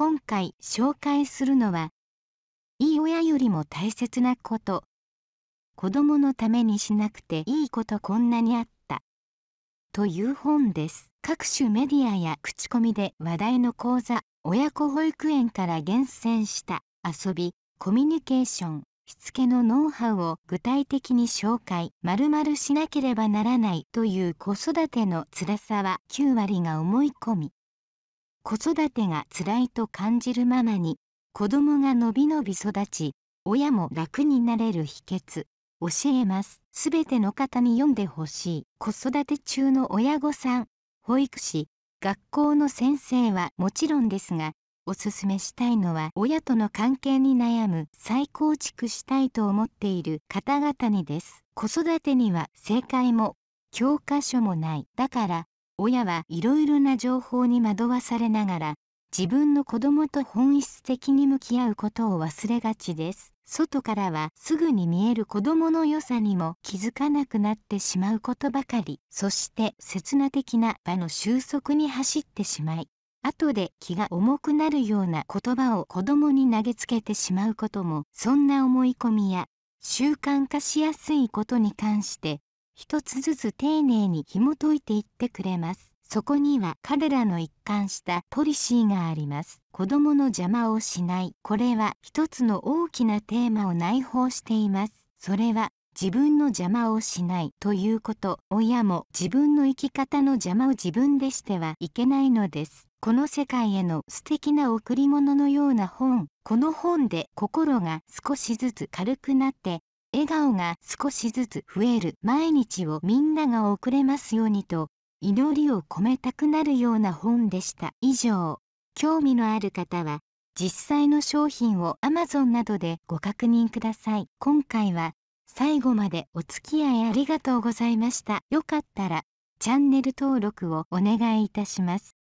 今回紹介するのは、いい親よりも大切なこと。子供のためにしなくていいことこんなにあった。という本です。各種メディアや口コミで話題の講座、親子保育園から厳選した遊び、コミュニケーション、しつけのノウハウを具体的に紹介、まるしなければならないという子育ての辛さは9割が思い込み、子育てが辛いと感じるママに子供がのびのび育ち親も楽になれる秘訣教えますすべての方に読んでほしい子育て中の親御さん保育士学校の先生はもちろんですがおすすめしたいのは親との関係に悩む再構築したいと思っている方々にです子育てには正解も教科書もないだから親はいろいろな情報に惑わされながら自分の子供と本質的に向き合うことを忘れがちです外からはすぐに見える子供の良さにも気づかなくなってしまうことばかりそして刹那的な場の収束に走ってしまい後で気が重くなるような言葉を子供に投げつけてしまうこともそんな思い込みや習慣化しやすいことに関して一つずつ丁寧に紐解いていってくれますそこには彼らの一貫したポリシーがあります子供の邪魔をしないこれは一つの大きなテーマを内包していますそれは自分の邪魔をしないということ親も自分の生き方の邪魔を自分でしてはいけないのですこの世界への素敵な贈り物のような本この本で心が少しずつ軽くなって笑顔が少しずつ増える毎日をみんなが送れますようにと祈りを込めたくなるような本でした以上興味のある方は実際の商品を Amazon などでご確認ください今回は最後までお付き合いありがとうございましたよかったらチャンネル登録をお願いいたします